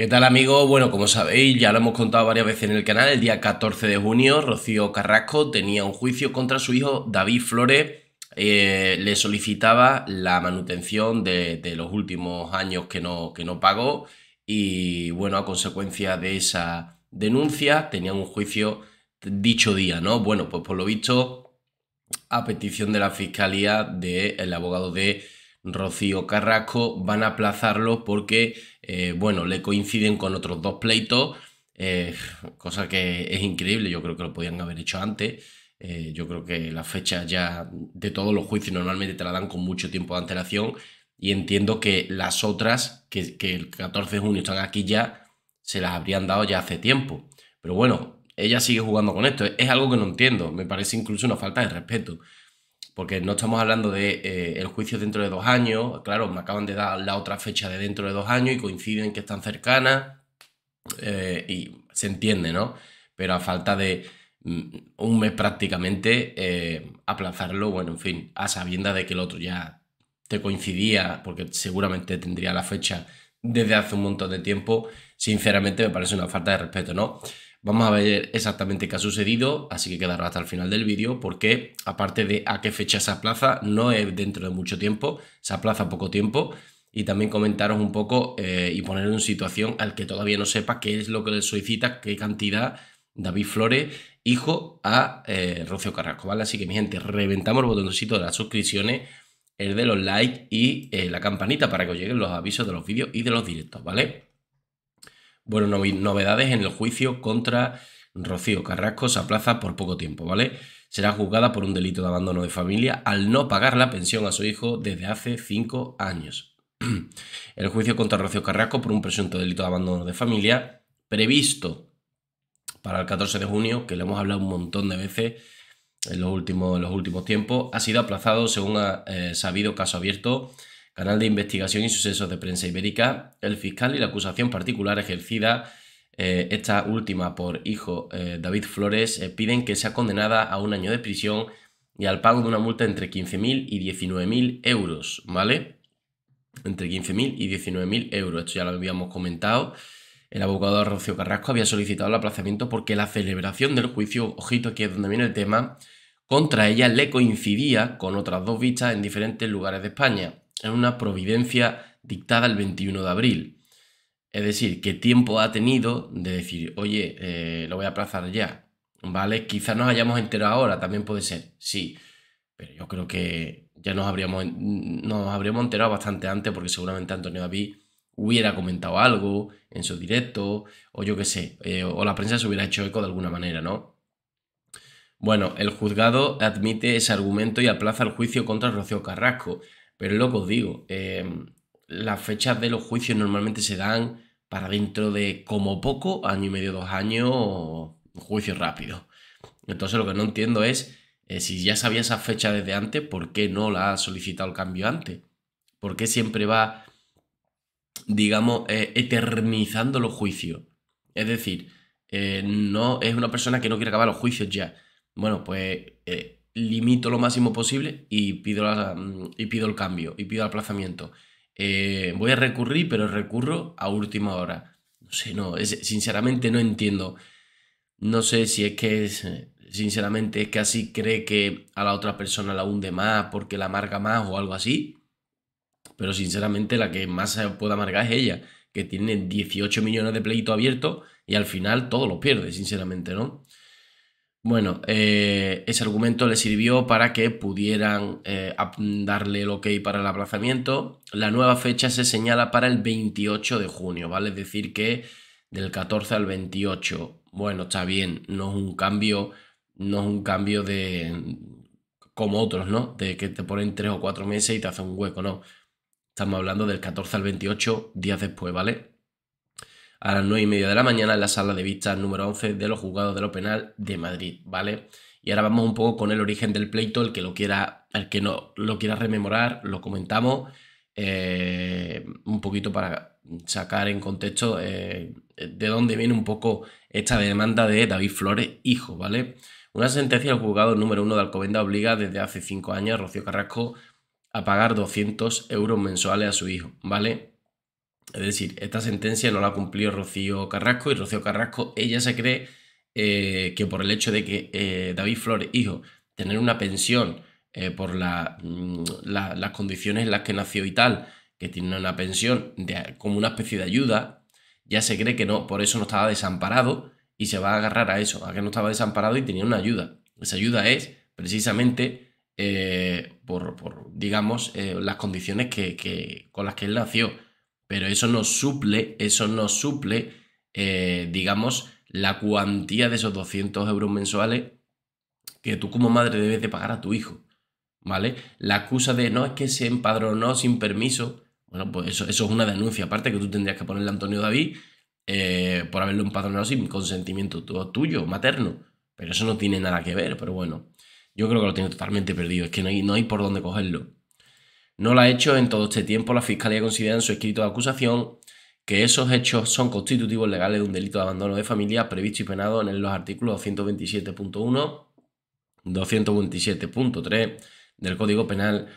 ¿Qué tal amigos? Bueno, como sabéis, ya lo hemos contado varias veces en el canal, el día 14 de junio Rocío Carrasco tenía un juicio contra su hijo David Flores, eh, le solicitaba la manutención de, los últimos años que no, que no pagó y bueno, a consecuencia de esa denuncia tenía un juicio dicho día, ¿no? Bueno, pues por lo visto, a petición de la Fiscalía del abogado de... Rocío Carrasco van a aplazarlo porque eh, bueno, le coinciden con otros dos pleitos, eh, cosa que es increíble, yo creo que lo podían haber hecho antes. Eh, yo creo que la fecha ya de todos los juicios normalmente te la dan con mucho tiempo de antelación y entiendo que las otras, que, que el 14 de junio están aquí ya, se las habrían dado ya hace tiempo. Pero bueno, ella sigue jugando con esto. Es algo que no entiendo. Me parece incluso una falta de respeto porque no estamos hablando de eh, el juicio dentro de dos años, claro, me acaban de dar la otra fecha de dentro de dos años y coinciden que están cercanas eh, y se entiende, ¿no? Pero a falta de mm, un mes prácticamente, eh, aplazarlo, bueno, en fin, a sabienda de que el otro ya te coincidía, porque seguramente tendría la fecha desde hace un montón de tiempo, sinceramente me parece una falta de respeto, ¿no? Vamos a ver exactamente qué ha sucedido, así que quedaros hasta el final del vídeo porque aparte de a qué fecha se aplaza, no es dentro de mucho tiempo, se aplaza poco tiempo y también comentaros un poco eh, y poner en situación al que todavía no sepa qué es lo que le solicita, qué cantidad David Flores, hijo a Rocío eh, Rocio Carrasco, Así que mi gente, reventamos el botoncito de las suscripciones, el de los likes y eh, la campanita para que os lleguen los avisos de los vídeos y de los directos, ¿vale? Bueno, novedades en el juicio contra Rocío Carrasco se aplaza por poco tiempo, ¿vale? Será juzgada por un delito de abandono de familia al no pagar la pensión a su hijo desde hace cinco años. El juicio contra Rocío Carrasco por un presunto delito de abandono de familia previsto para el 14 de junio, que le hemos hablado un montón de veces en los últimos, los últimos tiempos, ha sido aplazado según ha eh, sabido caso abierto Canal de Investigación y Sucesos de Prensa Ibérica, el fiscal y la acusación particular ejercida, eh, esta última por hijo eh, David Flores, eh, piden que sea condenada a un año de prisión y al pago de una multa entre 15.000 y 19.000 euros, ¿vale? Entre 15.000 y 19.000 euros, esto ya lo habíamos comentado. El abogado Rocío Carrasco había solicitado el aplazamiento porque la celebración del juicio, ojito aquí es donde viene el tema, contra ella le coincidía con otras dos vistas en diferentes lugares de España. Es una providencia dictada el 21 de abril. Es decir, qué tiempo ha tenido de decir, oye, eh, lo voy a aplazar ya. ¿Vale? Quizás nos hayamos enterado ahora, también puede ser, sí. Pero yo creo que ya nos habríamos, nos habríamos enterado bastante antes porque seguramente Antonio David hubiera comentado algo en su directo, o yo qué sé, eh, o la prensa se hubiera hecho eco de alguna manera, ¿no? Bueno, el juzgado admite ese argumento y aplaza el juicio contra Rocío Carrasco. Pero es lo que os digo, em, las fechas de los juicios normalmente se dan para dentro de como poco, año y medio, dos años, juicio rápido. Entonces lo que no entiendo es, eh, si ya sabía esa fecha desde antes, ¿por qué no la ha solicitado el cambio antes? ¿Por qué siempre va, digamos, eh, eternizando los juicios? Es decir, eh, no es una persona que no quiere acabar los juicios ya. Bueno, pues limito lo máximo posible y pido, y pido el cambio, y pido el aplazamiento. Eh, voy a recurrir, pero recurro a última hora. No sé, no, sinceramente no entiendo. No sé si es que, es, sinceramente, es que así cree que a la otra persona la hunde más porque la amarga más o algo así. Pero sinceramente la que más se puede amargar es ella, que tiene 18 millones de pleitos abiertos y al final todo lo pierde, sinceramente, ¿no? Bueno, eh, ese argumento le sirvió para que pudieran eh, darle el ok para el aplazamiento. La nueva fecha se señala para el 28 de junio, ¿vale? Es decir, que del 14 al 28. Bueno, está bien, no es un cambio, no es un cambio de como otros, ¿no? De que te ponen tres o cuatro meses y te hacen un hueco, no. Estamos hablando del 14 al 28 días después, ¿vale? a las 9 y media de la mañana en la sala de vistas número 11 de los juzgados de lo penal de Madrid, ¿vale? Y ahora vamos un poco con el origen del pleito, el que lo quiera, el que no lo quiera rememorar, lo comentamos eh, un poquito para sacar en contexto eh, de dónde viene un poco esta demanda de David Flores, hijo, ¿vale? Una sentencia del juzgado número 1 de Alcobenda obliga desde hace 5 años a Rocío Carrasco a pagar 200 euros mensuales a su hijo, ¿vale? Es decir, esta sentencia no la cumplió Rocío Carrasco y Rocío Carrasco, ella se cree eh, que por el hecho de que eh, David Flores, hijo, tener una pensión eh, por mm, la, las condiciones en las que nació y tal, que tiene una pensión como una especie de ayuda, ya se cree que no, por eso no estaba desamparado y se va a agarrar a eso, a que no estaba desamparado y tenía una ayuda. Esa ayuda es precisamente por, por, digamos, las condiciones que, que, con las que él nació pero eso no suple, eso no suple, eh, digamos, la cuantía de esos 200 euros mensuales que tú como madre debes de pagar a tu hijo, ¿vale? La acusa de no es que se empadronó sin permiso, bueno, pues eso, eso es una denuncia aparte que tú tendrías que ponerle a Antonio David eh, por haberlo empadronado sin consentimiento tuyo, materno, pero eso no tiene nada que ver, pero bueno, yo creo que lo tiene totalmente perdido, es que no hay, no hay por dónde cogerlo. No lo ha hecho en todo este tiempo. La Fiscalía considera en su escrito de acusación que esos hechos son constitutivos legales de un delito de abandono de familia previsto y penado en los artículos 227.1, 227.3 del Código Penal.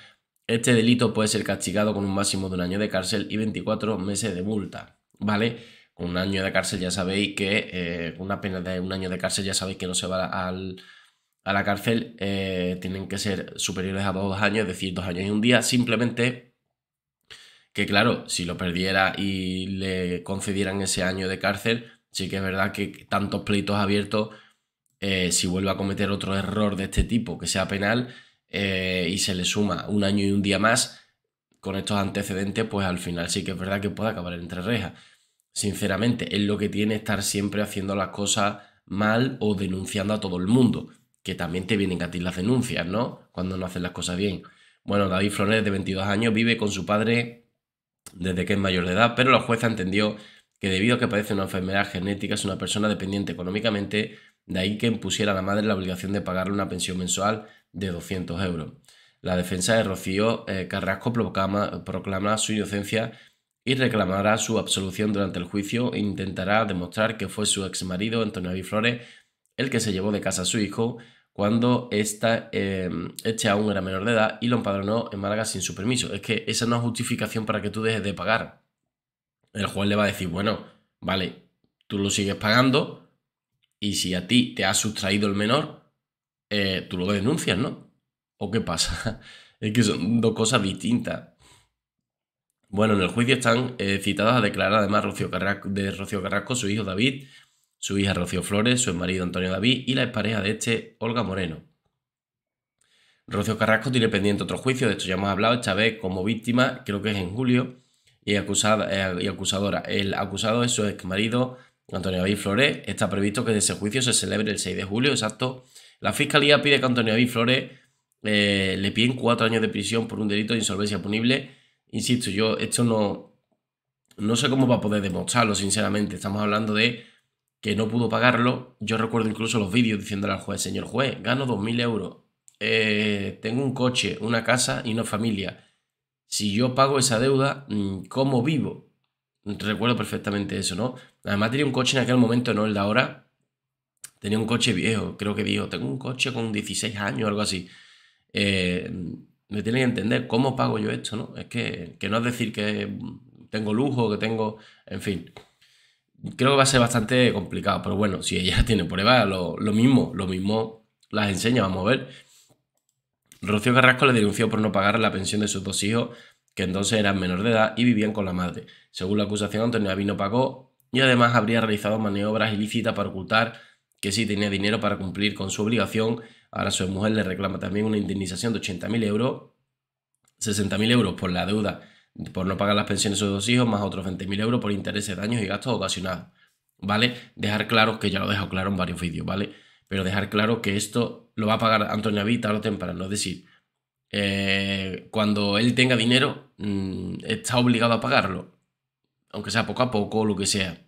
Este delito puede ser castigado con un máximo de un año de cárcel y 24 meses de multa, ¿vale? Con un año de cárcel ya sabéis que, eh, una pena de un año de cárcel ya sabéis que no se va al, a la cárcel eh, tienen que ser superiores a dos años, es decir, dos años y un día, simplemente que claro, si lo perdiera y le concedieran ese año de cárcel, sí que es verdad que tantos pleitos abiertos, eh, si vuelve a cometer otro error de este tipo, que sea penal, eh, y se le suma un año y un día más, con estos antecedentes, pues al final sí que es verdad que puede acabar entre rejas. Sinceramente, es lo que tiene estar siempre haciendo las cosas mal o denunciando a todo el mundo que también te vienen a ti las denuncias, ¿no? Cuando no hacen las cosas bien. Bueno, David Flores, de 22 años, vive con su padre desde que es mayor de edad, pero la jueza entendió que debido a que padece una enfermedad genética es una persona dependiente económicamente, de ahí que impusiera a la madre la obligación de pagarle una pensión mensual de 200 euros. La defensa de Rocío eh, Carrasco proclama, su inocencia y reclamará su absolución durante el juicio e intentará demostrar que fue su exmarido, Antonio David Flores, el que se llevó de casa a su hijo cuando esta, em, este aún era menor de edad y lo empadronó en Málaga sin su permiso. Es que esa no es justificación para que tú dejes de pagar. El juez le va a decir, bueno, vale, tú lo sigues pagando y si a ti te ha sustraído el menor, eh, tú lo denuncias, ¿no? ¿O qué pasa? es que son dos cosas distintas. Bueno, en el juicio están eh, citados a declarar además de Rocío Carrasco, su hijo David, su hija Rocío Flores, su marido Antonio David y la expareja de este, Olga Moreno. Rocío Carrasco tiene pendiente otro juicio, de esto ya hemos hablado, esta vez como víctima, creo que es en julio, y, acusada, eh, y acusadora. El acusado es su exmarido Antonio David Flores. Está previsto que ese juicio se celebre el 6 de julio, exacto. La fiscalía pide que Antonio David Flores eh, le piden cuatro años de prisión por un delito de insolvencia punible. Insisto, yo esto no, no sé cómo va a poder demostrarlo, sinceramente. Estamos hablando de que no pudo pagarlo. Yo recuerdo incluso los vídeos diciéndole al juez, señor juez, gano 2.000 euros, eh, tengo un coche, una casa y una familia. Si yo pago esa deuda, mm, ¿cómo vivo? Recuerdo perfectamente eso, ¿no? Además tenía un coche en aquel momento, no el de ahora. Tenía un coche viejo, creo que dijo, tengo un coche con 16 años o algo así. Eh, me tienen que entender cómo pago yo esto, ¿no? Es que, que no es decir que mm, tengo lujo, que tengo, en fin creo que va a ser bastante complicado, pero bueno, si ella tiene pruebas, lo, lo, mismo, lo mismo las enseña, vamos a ver. Rocío Carrasco le denunció por no pagar la pensión de sus dos hijos, que entonces eran menor de edad y vivían con la madre. Según la acusación, Antonio Avino pagó y además habría realizado maniobras ilícitas para ocultar que sí tenía dinero para cumplir con su obligación. Ahora su mujer le reclama también una indemnización de 80.000 euros, 60.000 euros por la deuda por no pagar las pensiones de sus dos hijos, más otros 20.000 euros por intereses, daños y gastos ocasionados. ¿Vale? Dejar claro, que ya lo he dejado claro en varios vídeos, ¿vale? Pero dejar claro que esto lo va a pagar Antonio Aví o temprano. Es decir, eh, cuando él tenga dinero, mm, está obligado a pagarlo. Aunque sea poco a poco o lo que sea.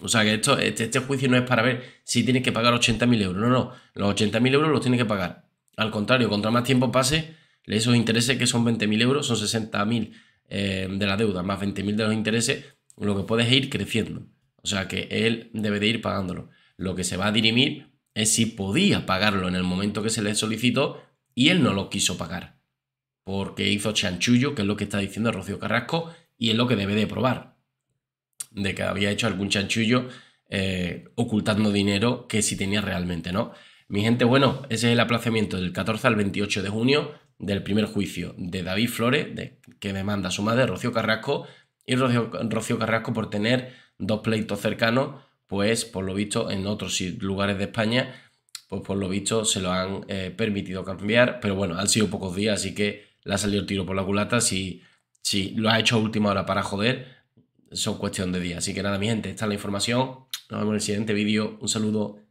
O sea que esto, este, este juicio no es para ver si tiene que pagar 80.000 euros. No, no. Los 80.000 euros los tiene que pagar. Al contrario, contra más tiempo pase, esos intereses que son 20.000 euros son 60.000 eh, de la deuda, más 20.000 de los intereses, lo que puedes ir creciendo. O sea que él debe de ir pagándolo. Lo que se va a dirimir es si podía pagarlo en el momento que se le solicitó y él no lo quiso pagar. Porque hizo chanchullo, que es lo que está diciendo Rocío Carrasco, y es lo que debe de probar. De que había hecho algún chanchullo eh, ocultando dinero que si tenía realmente, ¿no? Mi gente, bueno, ese es el aplazamiento del 14 al 28 de junio del primer juicio de David Flores, que demanda a su madre, Rocío Carrasco, y Rocío, Carrasco por tener dos pleitos cercanos, pues por lo visto en otros lugares de España, pues por lo visto se lo han eh, permitido cambiar, pero bueno, han sido pocos días, así que le ha salido el tiro por la culata, si, si lo ha hecho a última hora para joder, son cuestión de días. Así que nada, mi gente, esta es la información, nos vemos en el siguiente vídeo, un saludo.